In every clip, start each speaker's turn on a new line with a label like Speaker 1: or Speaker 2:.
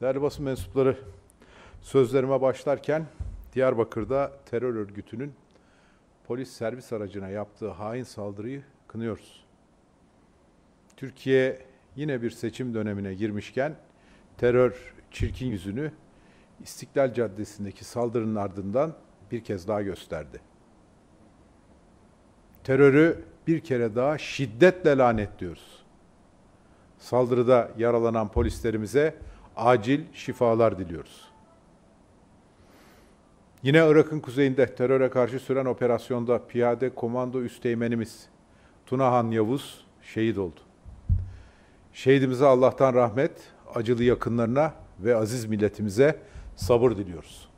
Speaker 1: Değerli basın mensupları, sözlerime başlarken Diyarbakır'da terör örgütünün polis servis aracına yaptığı hain saldırıyı kınıyoruz. Türkiye yine bir seçim dönemine girmişken terör çirkin yüzünü İstiklal Caddesi'ndeki saldırının ardından bir kez daha gösterdi. Terörü bir kere daha şiddetle lanetliyoruz. Saldırıda yaralanan polislerimize acil şifalar diliyoruz. Yine Irak'ın kuzeyinde teröre karşı süren operasyonda piyade komando üsteğmenimiz Tunahan Yavuz şehit oldu. Şehidimize Allah'tan rahmet, acılı yakınlarına ve aziz milletimize sabır diliyoruz.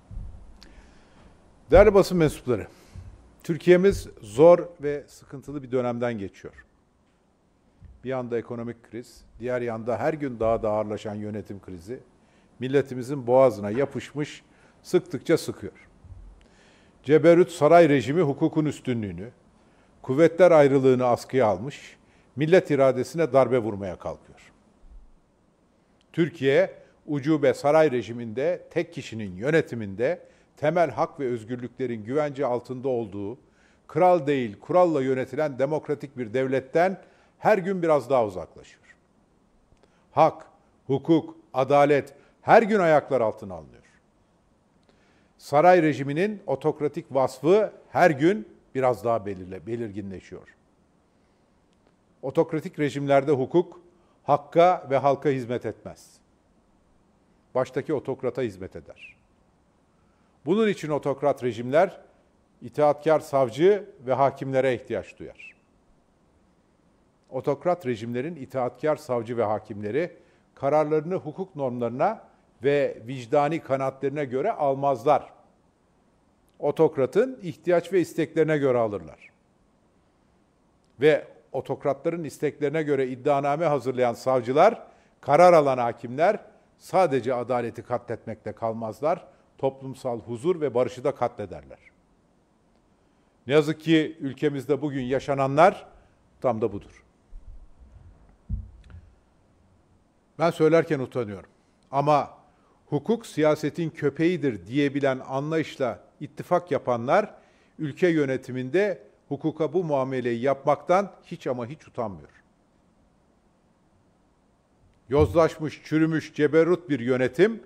Speaker 1: Değerli basın mensupları, Türkiye'miz zor ve sıkıntılı bir dönemden geçiyor. Bir yanda ekonomik kriz, diğer yanda her gün daha da ağırlaşan yönetim krizi milletimizin boğazına yapışmış, sıktıkça sıkıyor. Ceberut saray rejimi hukukun üstünlüğünü, kuvvetler ayrılığını askıya almış, millet iradesine darbe vurmaya kalkıyor. Türkiye, ucube saray rejiminde tek kişinin yönetiminde temel hak ve özgürlüklerin güvence altında olduğu, kral değil kuralla yönetilen demokratik bir devletten her gün biraz daha uzaklaşıyor. Hak, hukuk, adalet her gün ayaklar altına alınıyor. Saray rejiminin otokratik vasfı her gün biraz daha belirle, belirginleşiyor. Otokratik rejimlerde hukuk hakka ve halka hizmet etmez. Baştaki otokrata hizmet eder. Bunun için otokrat rejimler itaatkar savcı ve hakimlere ihtiyaç duyar otokrat rejimlerin itaatkar savcı ve hakimleri kararlarını hukuk normlarına ve vicdani kanatlarına göre almazlar. Otokratın ihtiyaç ve isteklerine göre alırlar. Ve otokratların isteklerine göre iddianame hazırlayan savcılar, karar alan hakimler sadece adaleti katletmekle kalmazlar, toplumsal huzur ve barışı da katlederler. Ne yazık ki ülkemizde bugün yaşananlar tam da budur. Ben söylerken utanıyorum. Ama hukuk siyasetin köpeğidir diyebilen anlayışla ittifak yapanlar ülke yönetiminde hukuka bu muameleyi yapmaktan hiç ama hiç utanmıyor. Yozlaşmış, çürümüş, ceberut bir yönetim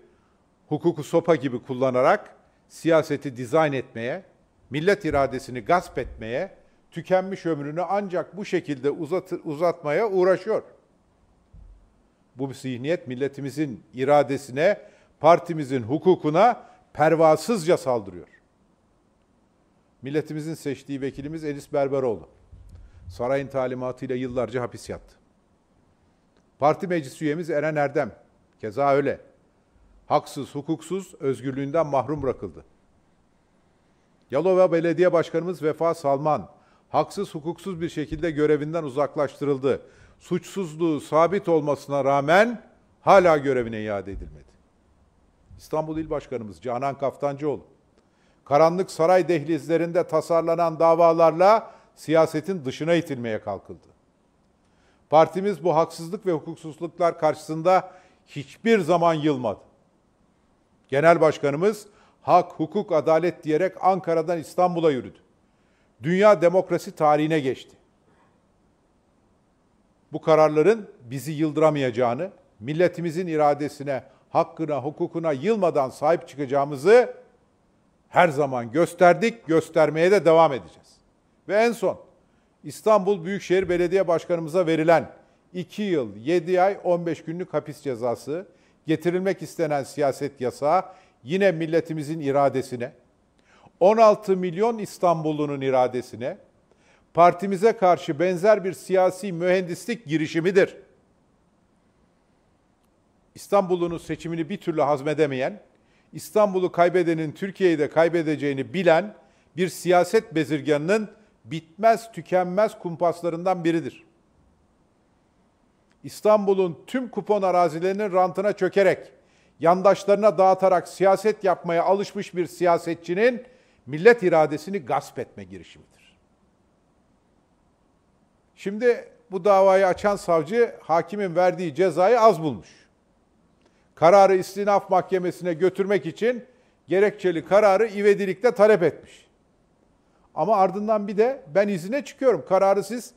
Speaker 1: hukuku sopa gibi kullanarak siyaseti dizayn etmeye, millet iradesini gasp etmeye, tükenmiş ömrünü ancak bu şekilde uzat uzatmaya uğraşıyor. Bu zihniyet milletimizin iradesine, partimizin hukukuna pervasızca saldırıyor. Milletimizin seçtiği vekilimiz Enis Berberoğlu. Sarayın talimatıyla yıllarca hapis yattı. Parti meclis üyemiz Eren Erdem. Keza öyle. Haksız, hukuksuz, özgürlüğünden mahrum bırakıldı. Yalova Belediye Başkanımız Vefa Salman, haksız hukuksuz bir şekilde görevinden uzaklaştırıldı suçsuzluğu sabit olmasına rağmen hala görevine iade edilmedi. İstanbul İl Başkanımız Canan Kaftancıoğlu, karanlık saray dehlizlerinde tasarlanan davalarla siyasetin dışına itilmeye kalkıldı. Partimiz bu haksızlık ve hukuksuzluklar karşısında hiçbir zaman yılmadı. Genel Başkanımız hak, hukuk, adalet diyerek Ankara'dan İstanbul'a yürüdü. Dünya demokrasi tarihine geçti bu kararların bizi yıldıramayacağını, milletimizin iradesine, hakkına, hukukuna yılmadan sahip çıkacağımızı her zaman gösterdik, göstermeye de devam edeceğiz. Ve en son İstanbul Büyükşehir Belediye Başkanımıza verilen 2 yıl 7 ay 15 günlük hapis cezası, getirilmek istenen siyaset yasağı yine milletimizin iradesine, 16 milyon İstanbullunun iradesine, partimize karşı benzer bir siyasi mühendislik girişimidir. İstanbul'un seçimini bir türlü hazmedemeyen, İstanbul'u kaybedenin Türkiye'yi de kaybedeceğini bilen bir siyaset bezirganının bitmez tükenmez kumpaslarından biridir. İstanbul'un tüm kupon arazilerinin rantına çökerek, yandaşlarına dağıtarak siyaset yapmaya alışmış bir siyasetçinin millet iradesini gasp etme girişimidir. Şimdi bu davayı açan savcı hakimin verdiği cezayı az bulmuş. Kararı istinaf mahkemesine götürmek için gerekçeli kararı ivedilikte talep etmiş. Ama ardından bir de ben izine çıkıyorum kararı siz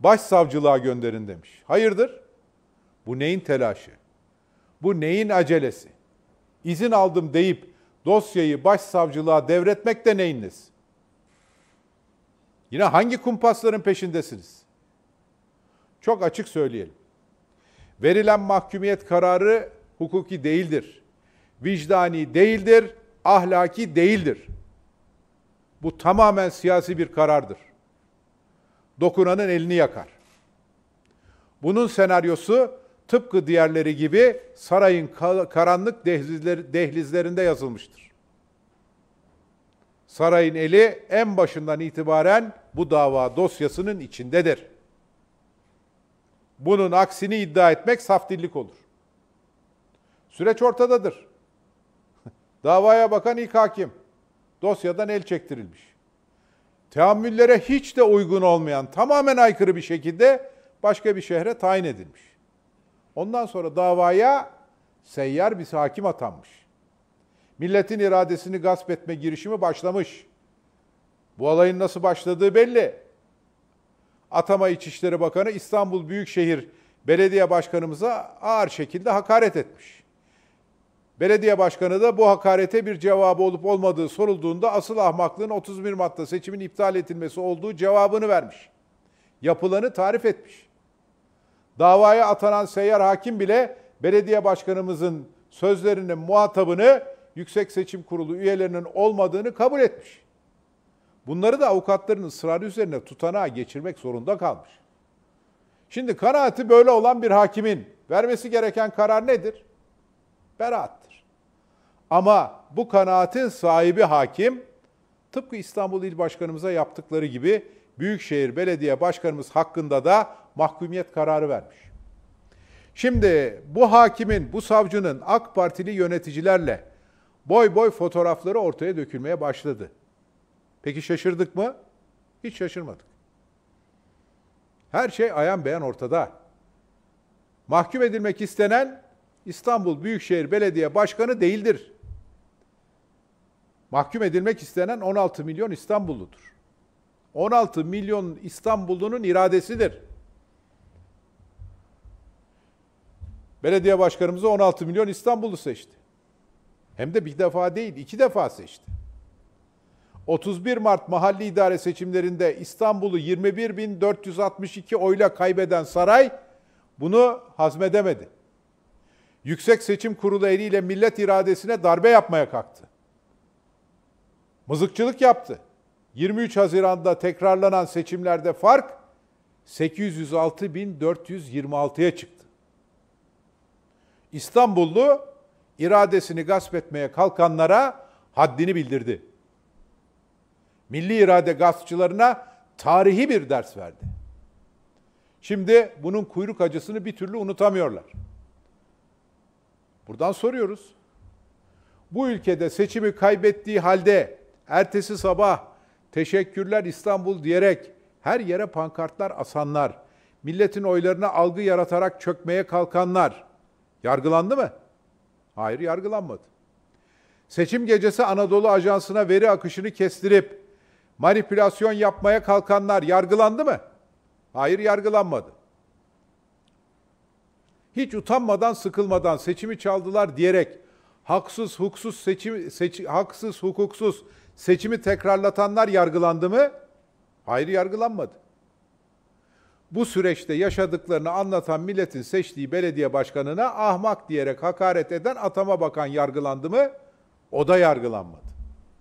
Speaker 1: başsavcılığa gönderin demiş. Hayırdır? Bu neyin telaşı? Bu neyin acelesi? İzin aldım deyip dosyayı başsavcılığa devretmek de neyiniz? Yine hangi kumpasların peşindesiniz? Çok açık söyleyelim. Verilen mahkumiyet kararı hukuki değildir. Vicdani değildir, ahlaki değildir. Bu tamamen siyasi bir karardır. Dokunanın elini yakar. Bunun senaryosu tıpkı diğerleri gibi sarayın karanlık dehlizlerinde yazılmıştır. Sarayın eli en başından itibaren bu dava dosyasının içindedir. Bunun aksini iddia etmek saftillik olur. Süreç ortadadır. Davaya bakan ilk hakim. Dosyadan el çektirilmiş. Teamüllere hiç de uygun olmayan, tamamen aykırı bir şekilde başka bir şehre tayin edilmiş. Ondan sonra davaya seyyar bir hakim atanmış. Milletin iradesini gasp etme girişimi başlamış. Bu alayın nasıl başladığı belli. Atama İçişleri Bakanı İstanbul Büyükşehir Belediye Başkanımıza ağır şekilde hakaret etmiş. Belediye Başkanı da bu hakarete bir cevabı olup olmadığı sorulduğunda asıl ahmaklığın 31 Mart'ta seçimin iptal edilmesi olduğu cevabını vermiş. Yapılanı tarif etmiş. Davaya atanan seyyar hakim bile belediye başkanımızın sözlerinin muhatabını Yüksek Seçim Kurulu üyelerinin olmadığını kabul etmiş. Bunları da avukatların ısrarı üzerine tutanağa geçirmek zorunda kalmış. Şimdi kanaati böyle olan bir hakimin vermesi gereken karar nedir? Beraattır. Ama bu kanaatin sahibi hakim tıpkı İstanbul İl Başkanımıza yaptıkları gibi Büyükşehir Belediye Başkanımız hakkında da mahkumiyet kararı vermiş. Şimdi bu hakimin, bu savcının AK Partili yöneticilerle boy boy fotoğrafları ortaya dökülmeye başladı. Peki şaşırdık mı? Hiç şaşırmadık. Her şey ayan beyan ortada. Mahkum edilmek istenen İstanbul Büyükşehir Belediye Başkanı değildir. Mahkum edilmek istenen 16 milyon İstanbulludur. 16 milyon İstanbullunun iradesidir. Belediye başkanımızı 16 milyon İstanbullu seçti. Hem de bir defa değil, iki defa seçti. 31 Mart mahalli idare seçimlerinde İstanbul'u 21.462 oyla kaybeden saray bunu hazmedemedi. Yüksek Seçim Kurulu eliyle millet iradesine darbe yapmaya kalktı. Mızıkçılık yaptı. 23 Haziran'da tekrarlanan seçimlerde fark 806.426'ya çıktı. İstanbullu iradesini gasp etmeye kalkanlara haddini bildirdi milli irade gaspçılarına tarihi bir ders verdi. Şimdi bunun kuyruk acısını bir türlü unutamıyorlar. Buradan soruyoruz. Bu ülkede seçimi kaybettiği halde ertesi sabah teşekkürler İstanbul diyerek her yere pankartlar asanlar, milletin oylarına algı yaratarak çökmeye kalkanlar yargılandı mı? Hayır yargılanmadı. Seçim gecesi Anadolu Ajansı'na veri akışını kestirip manipülasyon yapmaya kalkanlar yargılandı mı? Hayır yargılanmadı. Hiç utanmadan, sıkılmadan seçimi çaldılar diyerek haksız hukuksuz seçim, seç, haksız hukuksuz seçimi tekrarlatanlar yargılandı mı? Hayır yargılanmadı. Bu süreçte yaşadıklarını anlatan milletin seçtiği belediye başkanına ahmak diyerek hakaret eden atama bakan yargılandı mı? O da yargılanmadı.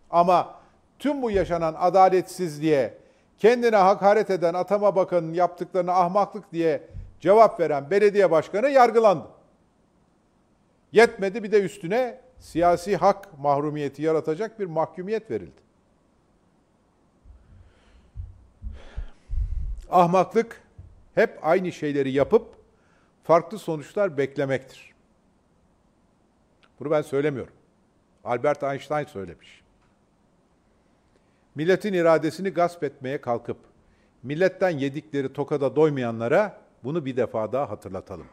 Speaker 1: Ama tüm bu yaşanan adaletsizliğe, kendine hakaret eden atama bakanının yaptıklarına ahmaklık diye cevap veren belediye başkanı yargılandı. Yetmedi bir de üstüne siyasi hak mahrumiyeti yaratacak bir mahkumiyet verildi. Ahmaklık hep aynı şeyleri yapıp farklı sonuçlar beklemektir. Bunu ben söylemiyorum. Albert Einstein söylemiş. Milletin iradesini gasp etmeye kalkıp milletten yedikleri tokada doymayanlara bunu bir defa daha hatırlatalım.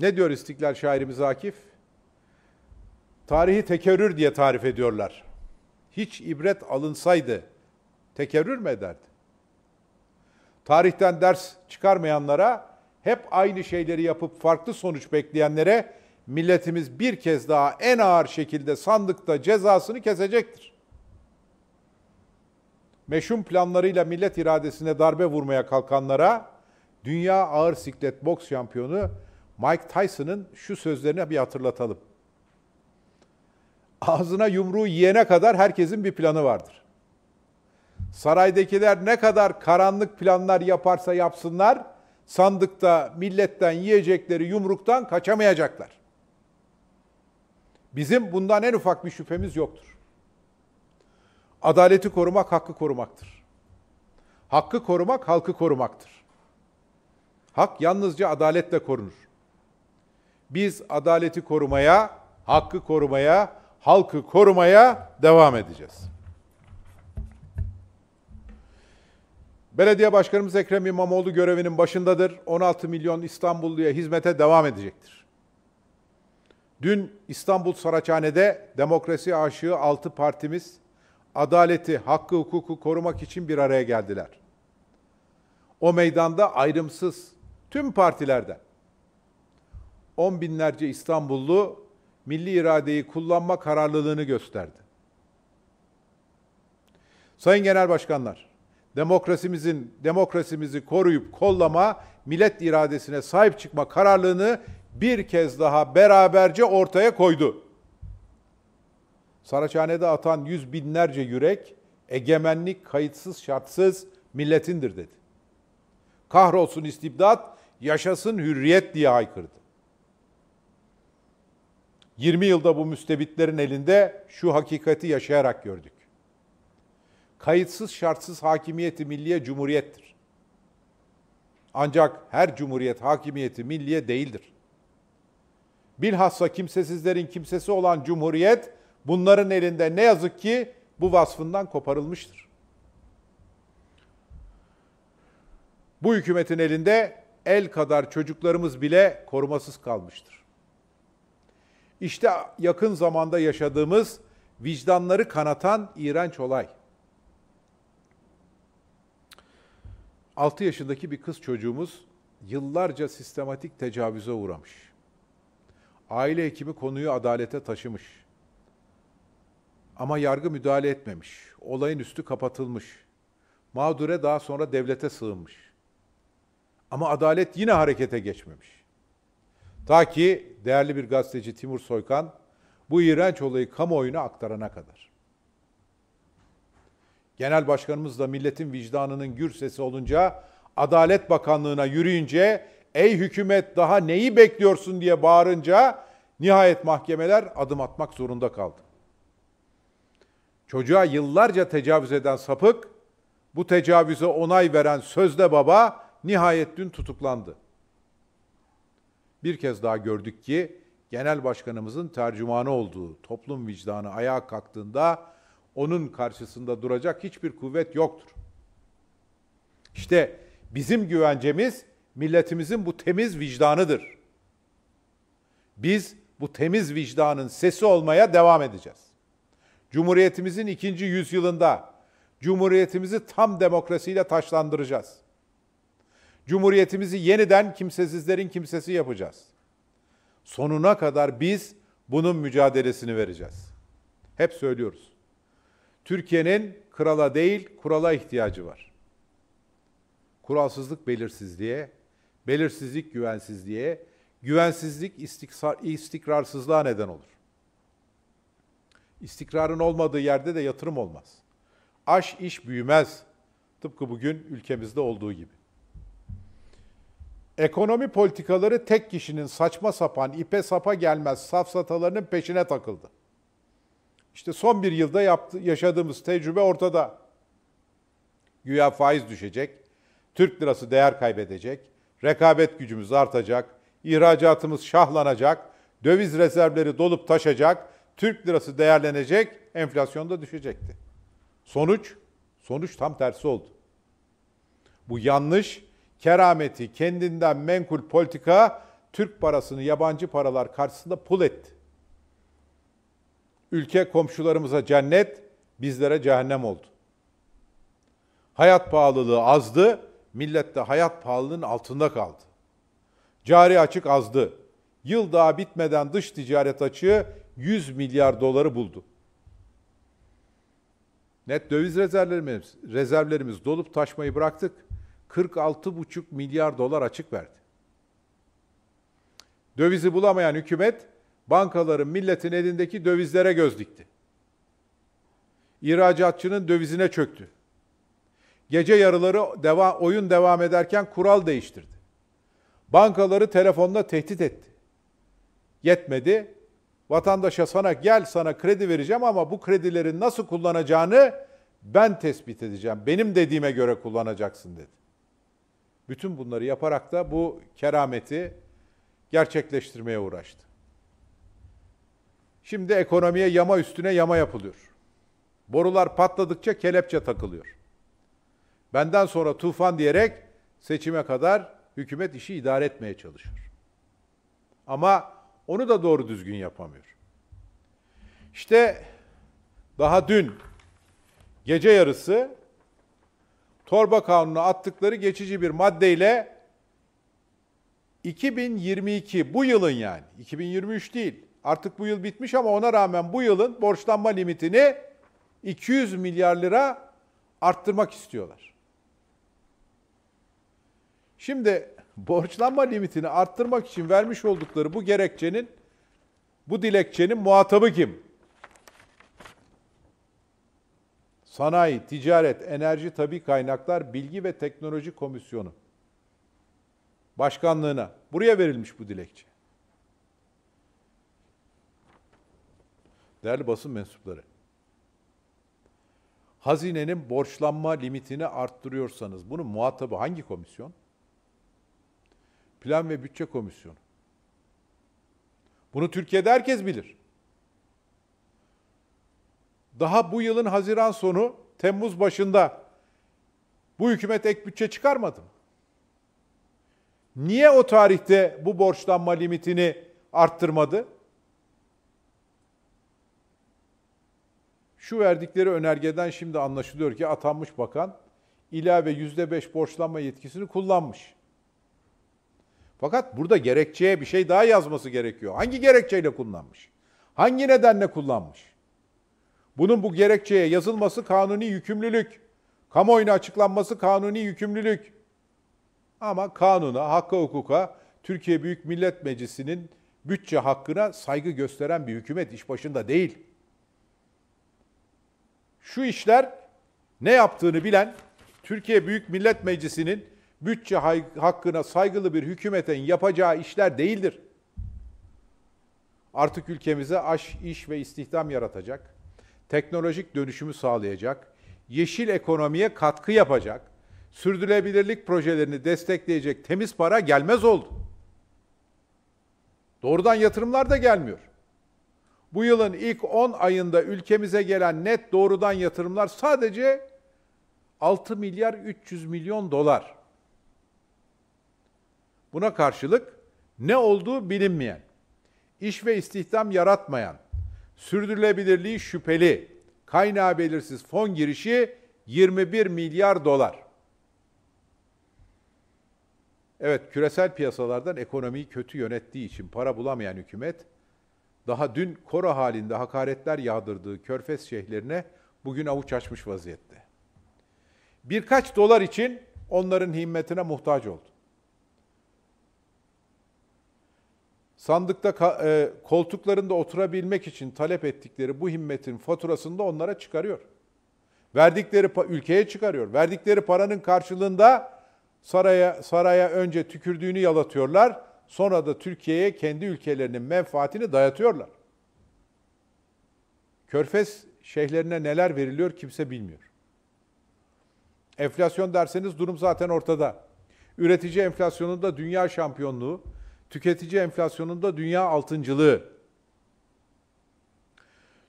Speaker 1: Ne diyor İstiklal şairimiz Akif? Tarihi tekerrür diye tarif ediyorlar. Hiç ibret alınsaydı tekerrür mü ederdi? Tarihten ders çıkarmayanlara, hep aynı şeyleri yapıp farklı sonuç bekleyenlere milletimiz bir kez daha en ağır şekilde sandıkta cezasını kesecektir meşhum planlarıyla millet iradesine darbe vurmaya kalkanlara dünya ağır siklet boks şampiyonu Mike Tyson'ın şu sözlerini bir hatırlatalım. Ağzına yumruğu yiyene kadar herkesin bir planı vardır. Saraydakiler ne kadar karanlık planlar yaparsa yapsınlar, sandıkta milletten yiyecekleri yumruktan kaçamayacaklar. Bizim bundan en ufak bir şüphemiz yoktur. Adaleti korumak hakkı korumaktır. Hakkı korumak halkı korumaktır. Hak yalnızca adaletle korunur. Biz adaleti korumaya, hakkı korumaya, halkı korumaya devam edeceğiz. Belediye Başkanımız Ekrem İmamoğlu görevinin başındadır. 16 milyon İstanbulluya hizmete devam edecektir. Dün İstanbul Saraçhane'de demokrasi aşığı 6 partimiz adaleti, hakkı, hukuku korumak için bir araya geldiler. O meydanda ayrımsız tüm partilerden on binlerce İstanbullu milli iradeyi kullanma kararlılığını gösterdi. Sayın Genel Başkanlar, demokrasimizin demokrasimizi koruyup kollama, millet iradesine sahip çıkma kararlılığını bir kez daha beraberce ortaya koydu. Saraçhane'de atan yüz binlerce yürek, egemenlik kayıtsız şartsız milletindir dedi. Kahrolsun istibdat, yaşasın hürriyet diye haykırdı. 20 yılda bu müstebitlerin elinde şu hakikati yaşayarak gördük. Kayıtsız şartsız hakimiyeti milliye cumhuriyettir. Ancak her cumhuriyet hakimiyeti milliye değildir. Bilhassa kimsesizlerin kimsesi olan cumhuriyet bunların elinde ne yazık ki bu vasfından koparılmıştır. Bu hükümetin elinde el kadar çocuklarımız bile korumasız kalmıştır. İşte yakın zamanda yaşadığımız vicdanları kanatan iğrenç olay. 6 yaşındaki bir kız çocuğumuz yıllarca sistematik tecavüze uğramış. Aile hekimi konuyu adalete taşımış. Ama yargı müdahale etmemiş. Olayın üstü kapatılmış. Mağdure daha sonra devlete sığınmış. Ama adalet yine harekete geçmemiş. Ta ki değerli bir gazeteci Timur Soykan bu iğrenç olayı kamuoyuna aktarana kadar. Genel başkanımız da milletin vicdanının gür sesi olunca Adalet Bakanlığı'na yürüyünce ey hükümet daha neyi bekliyorsun diye bağırınca nihayet mahkemeler adım atmak zorunda kaldı. Çocuğa yıllarca tecavüz eden sapık, bu tecavüze onay veren sözde baba nihayet dün tutuklandı. Bir kez daha gördük ki genel başkanımızın tercümanı olduğu toplum vicdanı ayağa kalktığında onun karşısında duracak hiçbir kuvvet yoktur. İşte bizim güvencemiz milletimizin bu temiz vicdanıdır. Biz bu temiz vicdanın sesi olmaya devam edeceğiz. Cumhuriyetimizin ikinci yüzyılında Cumhuriyetimizi tam demokrasiyle taşlandıracağız. Cumhuriyetimizi yeniden kimsesizlerin kimsesi yapacağız. Sonuna kadar biz bunun mücadelesini vereceğiz. Hep söylüyoruz. Türkiye'nin krala değil, kurala ihtiyacı var. Kuralsızlık belirsizliğe, belirsizlik güvensizliğe, güvensizlik istikrarsızlığa neden olur. İstikrarın olmadığı yerde de yatırım olmaz. Aş iş büyümez. Tıpkı bugün ülkemizde olduğu gibi. Ekonomi politikaları tek kişinin saçma sapan, ipe sapa gelmez safsatalarının peşine takıldı. İşte son bir yılda yaptı, yaşadığımız tecrübe ortada. Güya faiz düşecek, Türk lirası değer kaybedecek, rekabet gücümüz artacak, ihracatımız şahlanacak, döviz rezervleri dolup taşacak, Türk lirası değerlenecek, enflasyon da düşecekti. Sonuç, sonuç tam tersi oldu. Bu yanlış, kerameti kendinden menkul politika Türk parasını yabancı paralar karşısında pul etti. Ülke komşularımıza cennet, bizlere cehennem oldu. Hayat pahalılığı azdı, millet de hayat pahalılığının altında kaldı. Cari açık azdı. Yıl daha bitmeden dış ticaret açığı 100 milyar doları buldu. Net döviz rezervlerimiz, rezervlerimiz dolup taşmayı bıraktık. 46,5 milyar dolar açık verdi. Dövizi bulamayan hükümet bankaların milletin elindeki dövizlere göz dikti. İhracatçının dövizine çöktü. Gece yarıları deva, oyun devam ederken kural değiştirdi. Bankaları telefonla tehdit etti. Yetmedi, Vatandaşa sana gel sana kredi vereceğim ama bu kredileri nasıl kullanacağını ben tespit edeceğim. Benim dediğime göre kullanacaksın dedi. Bütün bunları yaparak da bu kerameti gerçekleştirmeye uğraştı. Şimdi ekonomiye yama üstüne yama yapılıyor. Borular patladıkça kelepçe takılıyor. Benden sonra tufan diyerek seçime kadar hükümet işi idare etmeye çalışır. Ama onu da doğru düzgün yapamıyor. İşte daha dün gece yarısı torba kanunu attıkları geçici bir maddeyle 2022 bu yılın yani 2023 değil artık bu yıl bitmiş ama ona rağmen bu yılın borçlanma limitini 200 milyar lira arttırmak istiyorlar. Şimdi borçlanma limitini arttırmak için vermiş oldukları bu gerekçenin, bu dilekçenin muhatabı kim? Sanayi, Ticaret, Enerji, Tabi Kaynaklar, Bilgi ve Teknoloji Komisyonu Başkanlığına buraya verilmiş bu dilekçe. Değerli basın mensupları, hazinenin borçlanma limitini arttırıyorsanız bunun muhatabı hangi komisyon? Plan ve Bütçe Komisyonu. Bunu Türkiye'de herkes bilir. Daha bu yılın Haziran sonu, Temmuz başında bu hükümet ek bütçe çıkarmadı mı? Niye o tarihte bu borçlanma limitini arttırmadı? Şu verdikleri önergeden şimdi anlaşılıyor ki atanmış bakan ilave yüzde beş borçlanma yetkisini kullanmış. Fakat burada gerekçeye bir şey daha yazması gerekiyor. Hangi gerekçeyle kullanmış? Hangi nedenle kullanmış? Bunun bu gerekçeye yazılması kanuni yükümlülük. Kamuoyuna açıklanması kanuni yükümlülük. Ama kanuna, hakka hukuka, Türkiye Büyük Millet Meclisi'nin bütçe hakkına saygı gösteren bir hükümet iş başında değil. Şu işler ne yaptığını bilen Türkiye Büyük Millet Meclisi'nin bütçe hakkına saygılı bir hükümetin yapacağı işler değildir. Artık ülkemize aş, iş ve istihdam yaratacak, teknolojik dönüşümü sağlayacak, yeşil ekonomiye katkı yapacak, sürdürülebilirlik projelerini destekleyecek temiz para gelmez oldu. Doğrudan yatırımlar da gelmiyor. Bu yılın ilk 10 ayında ülkemize gelen net doğrudan yatırımlar sadece 6 milyar 300 milyon dolar. Buna karşılık ne olduğu bilinmeyen, iş ve istihdam yaratmayan, sürdürülebilirliği şüpheli, kaynağı belirsiz fon girişi 21 milyar dolar. Evet, küresel piyasalardan ekonomiyi kötü yönettiği için para bulamayan hükümet, daha dün koro halinde hakaretler yağdırdığı körfez şehirlerine bugün avuç açmış vaziyette. Birkaç dolar için onların himmetine muhtaç oldu. sandıkta e, koltuklarında oturabilmek için talep ettikleri bu himmetin faturasını da onlara çıkarıyor. Verdikleri ülkeye çıkarıyor. Verdikleri paranın karşılığında saraya saraya önce tükürdüğünü yalatıyorlar, sonra da Türkiye'ye kendi ülkelerinin menfaatini dayatıyorlar. Körfez şeyhlerine neler veriliyor kimse bilmiyor. Enflasyon derseniz durum zaten ortada. Üretici enflasyonunda dünya şampiyonluğu, Tüketici enflasyonunda dünya altıncılığı.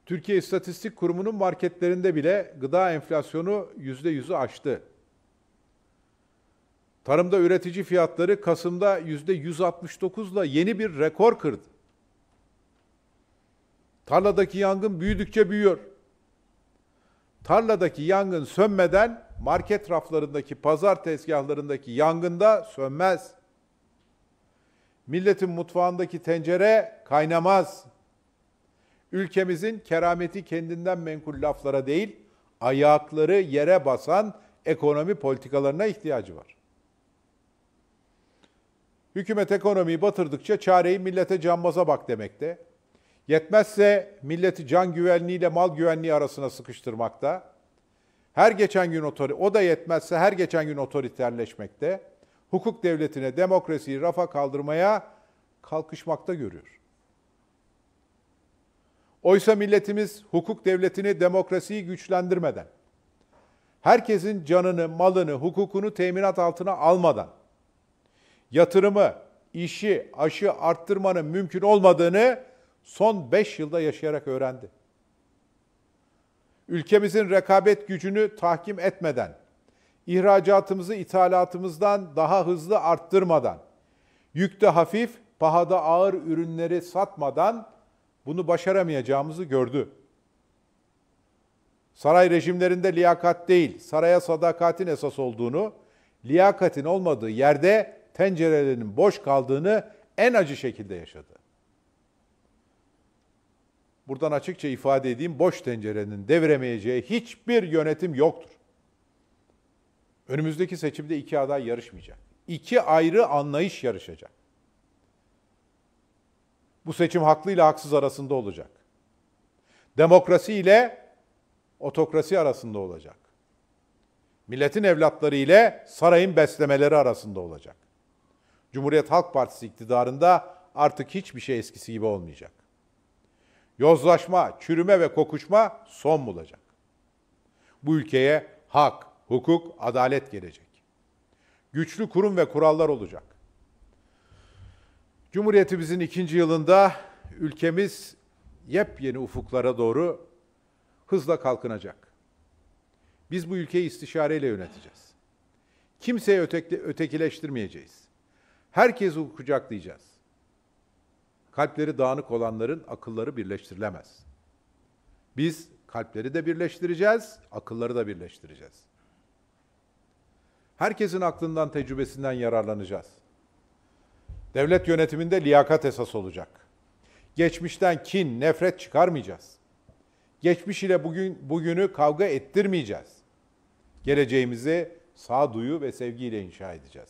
Speaker 1: Türkiye İstatistik Kurumu'nun marketlerinde bile gıda enflasyonu yüzde yüzü aştı. Tarımda üretici fiyatları Kasım'da yüzde 169 ile yeni bir rekor kırdı. Tarladaki yangın büyüdükçe büyüyor. Tarladaki yangın sönmeden market raflarındaki, pazar tezgahlarındaki yangında sönmez. Milletin mutfağındaki tencere kaynamaz. Ülkemizin kerameti kendinden menkul laflara değil, ayakları yere basan ekonomi politikalarına ihtiyacı var. Hükümet ekonomiyi batırdıkça çareyi millete cambaza bak demekte. Yetmezse milleti can güvenliği ile mal güvenliği arasına sıkıştırmakta. Her geçen gün otori o da yetmezse her geçen gün otoriterleşmekte hukuk devletine, demokrasiyi rafa kaldırmaya kalkışmakta görüyor. Oysa milletimiz hukuk devletini, demokrasiyi güçlendirmeden, herkesin canını, malını, hukukunu teminat altına almadan, yatırımı, işi, aşı arttırmanın mümkün olmadığını son 5 yılda yaşayarak öğrendi. Ülkemizin rekabet gücünü tahkim etmeden, ihracatımızı ithalatımızdan daha hızlı arttırmadan, yükte hafif, pahada ağır ürünleri satmadan bunu başaramayacağımızı gördü. Saray rejimlerinde liyakat değil, saraya sadakatin esas olduğunu, liyakatin olmadığı yerde tencerelerinin boş kaldığını en acı şekilde yaşadı. Buradan açıkça ifade edeyim, boş tencerenin deviremeyeceği hiçbir yönetim yoktur. Önümüzdeki seçimde iki aday yarışmayacak. İki ayrı anlayış yarışacak. Bu seçim haklı ile haksız arasında olacak. Demokrasi ile otokrasi arasında olacak. Milletin evlatları ile sarayın beslemeleri arasında olacak. Cumhuriyet Halk Partisi iktidarında artık hiçbir şey eskisi gibi olmayacak. Yozlaşma, çürüme ve kokuşma son bulacak. Bu ülkeye hak, hukuk, adalet gelecek. Güçlü kurum ve kurallar olacak. Cumhuriyetimizin ikinci yılında ülkemiz yepyeni ufuklara doğru hızla kalkınacak. Biz bu ülkeyi istişareyle yöneteceğiz. Kimseyi ötekle, ötekileştirmeyeceğiz. Herkesi kucaklayacağız. Kalpleri dağınık olanların akılları birleştirilemez. Biz kalpleri de birleştireceğiz, akılları da birleştireceğiz. Herkesin aklından, tecrübesinden yararlanacağız. Devlet yönetiminde liyakat esas olacak. Geçmişten kin, nefret çıkarmayacağız. Geçmiş ile bugün bugünü kavga ettirmeyeceğiz. Geleceğimizi sağduyu ve sevgiyle inşa edeceğiz.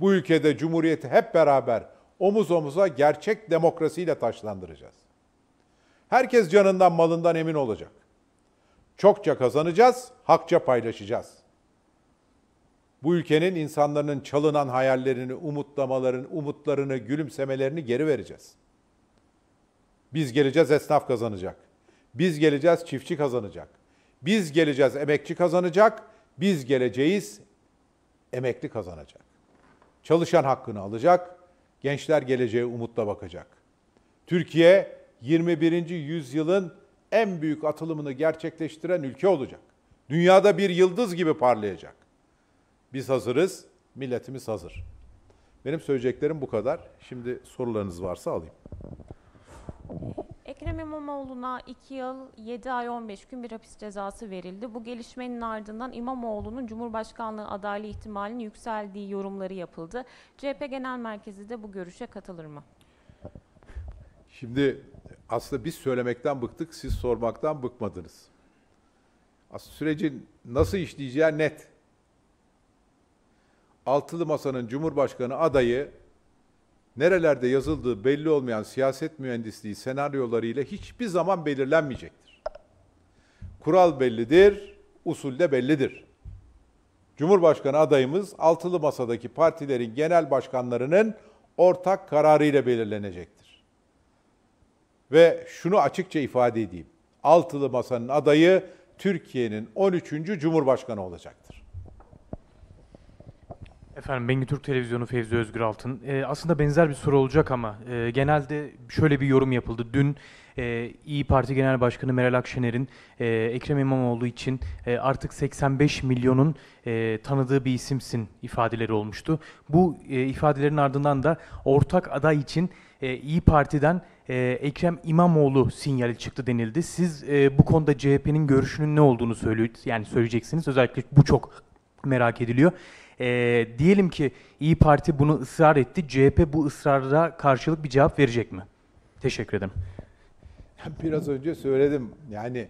Speaker 1: Bu ülkede cumhuriyeti hep beraber omuz omuza gerçek demokrasiyle taşlandıracağız. Herkes canından malından emin olacak. Çokça kazanacağız, hakça paylaşacağız bu ülkenin insanların çalınan hayallerini, umutlamaların umutlarını, gülümsemelerini geri vereceğiz. Biz geleceğiz esnaf kazanacak. Biz geleceğiz çiftçi kazanacak. Biz geleceğiz emekçi kazanacak. Biz geleceğiz emekli kazanacak. Çalışan hakkını alacak. Gençler geleceğe umutla bakacak. Türkiye 21. yüzyılın en büyük atılımını gerçekleştiren ülke olacak. Dünyada bir yıldız gibi parlayacak. Biz hazırız, milletimiz hazır. Benim söyleyeceklerim bu kadar. Şimdi sorularınız varsa alayım. Ekrem İmamoğlu'na 2 yıl 7 ay 15 gün bir hapis cezası verildi. Bu gelişmenin ardından İmamoğlu'nun Cumhurbaşkanlığı adaylığı ihtimalinin yükseldiği yorumları yapıldı. CHP Genel Merkezi de bu görüşe katılır mı? Şimdi aslında biz söylemekten bıktık, siz sormaktan bıkmadınız. Aslında sürecin nasıl işleyeceği net altılı masanın Cumhurbaşkanı adayı nerelerde yazıldığı belli olmayan siyaset mühendisliği senaryolarıyla hiçbir zaman belirlenmeyecektir. Kural bellidir, usul de bellidir. Cumhurbaşkanı adayımız altılı masadaki partilerin genel başkanlarının ortak kararıyla belirlenecektir. Ve şunu açıkça ifade edeyim. Altılı masanın adayı Türkiye'nin 13. Cumhurbaşkanı olacaktır. Efendim Bengi Türk Televizyonu Fevzi Özgür Altın. E, ee, aslında benzer bir soru olacak ama e, genelde şöyle bir yorum yapıldı. Dün e, İyi Parti Genel Başkanı Meral Akşener'in e, Ekrem İmamoğlu için e, artık 85 milyonun e, tanıdığı bir isimsin ifadeleri olmuştu. Bu e, ifadelerin ardından da ortak aday için e, İyi Parti'den e, Ekrem İmamoğlu sinyali çıktı denildi. Siz e, bu konuda CHP'nin görüşünün ne olduğunu söyle yani söyleyeceksiniz. Özellikle bu çok merak ediliyor e, diyelim ki İyi Parti bunu ısrar etti. CHP bu ısrarda karşılık bir cevap verecek mi? Teşekkür ederim. Biraz önce söyledim. Yani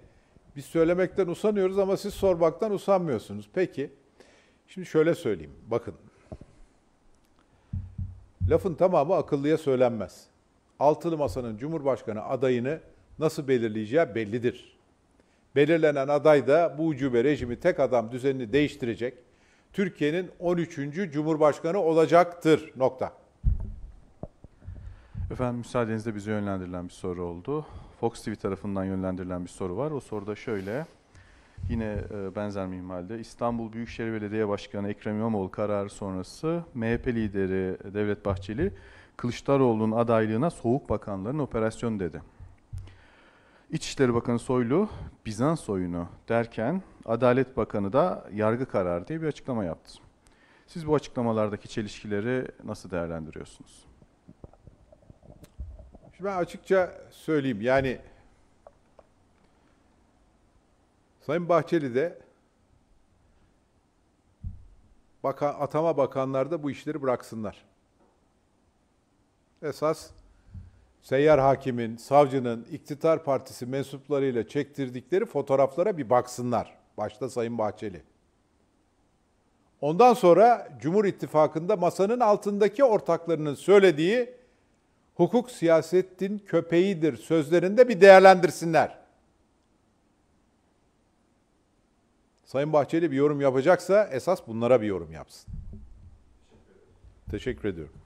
Speaker 1: biz söylemekten usanıyoruz ama siz sormaktan usanmıyorsunuz. Peki. Şimdi şöyle söyleyeyim. Bakın. Lafın tamamı akıllıya söylenmez. Altılı Masa'nın Cumhurbaşkanı adayını nasıl belirleyeceği bellidir. Belirlenen aday da bu ucube rejimi tek adam düzenini değiştirecek Türkiye'nin 13. Cumhurbaşkanı olacaktır. Nokta. Efendim müsaadenizle bize yönlendirilen bir soru oldu. Fox TV tarafından yönlendirilen bir soru var. O soruda şöyle. Yine e, benzer minvalde İstanbul Büyükşehir Belediye Başkanı Ekrem İmamoğlu kararı sonrası MHP lideri Devlet Bahçeli Kılıçdaroğlu'nun adaylığına soğuk bakanların operasyon dedi. İçişleri Bakanı Soylu Bizans oyunu derken Adalet Bakanı da yargı kararı diye bir açıklama yaptı. Siz bu açıklamalardaki çelişkileri nasıl değerlendiriyorsunuz? Şimdi ben açıkça söyleyeyim yani Sayın Bahçeli de baka, atama bakanlar da bu işleri bıraksınlar. Esas seyyar hakimin, savcının, iktidar partisi mensuplarıyla çektirdikleri fotoğraflara bir baksınlar. Başta Sayın Bahçeli. Ondan sonra Cumhur İttifakı'nda masanın altındaki ortaklarının söylediği hukuk siyasetin köpeğidir sözlerinde bir değerlendirsinler. Sayın Bahçeli bir yorum yapacaksa esas bunlara bir yorum yapsın. Teşekkür ediyorum.